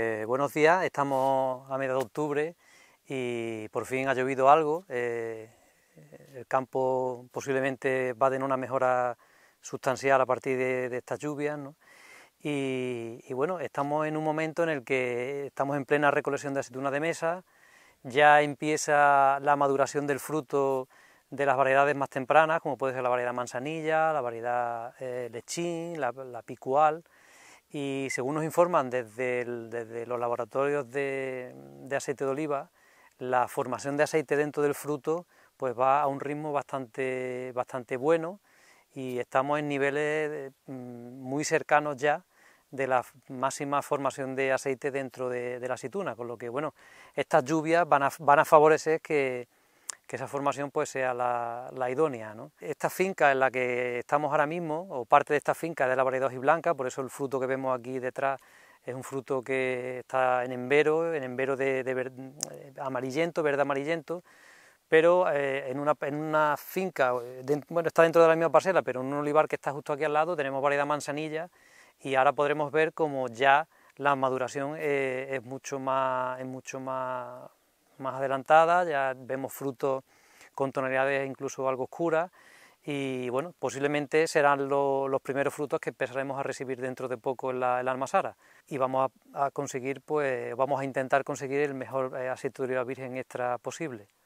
Eh, buenos días, estamos a mediados de octubre y por fin ha llovido algo. Eh, el campo posiblemente va a tener una mejora sustancial a partir de, estas lluvias. Y, bueno, estamos en un momento en el que estamos en plena recolección de aceituna de mesa, ya empieza la maduración del fruto de las variedades más tempranas, como puede ser la variedad manzanilla, la variedad eh, lechín, la picual y según nos informan desde, los laboratorios de, de, aceite de oliva, la formación de aceite dentro del fruto pues va a un ritmo bastante, bastante bueno y estamos en niveles mm, muy cercanos ya de la máxima formación de aceite dentro de, la aceituna, con lo que bueno, estas lluvias van a favorecer que, que esa formación pues sea la, idónea. ¿no? Esta finca en la que estamos ahora mismo, o parte de esta finca de la variedad y blanca, por eso el fruto que vemos aquí detrás es un fruto que está en envero, en envero de, eh, amarillento, verde amarillento, pero eh, en, una, en, una, finca, eh, bueno, está dentro de la misma parcela, pero en un olivar que está justo aquí al lado tenemos variedad manzanilla y ahora podremos ver como ya la maduración es mucho más, es mucho más más adelantada, ya vemos frutos con tonalidades incluso algo oscuras y bueno, posiblemente serán los primeros frutos que empezaremos a recibir dentro de poco en la, y vamos a, conseguir, pues vamos a intentar conseguir el mejor de eh, oliva virgen extra posible.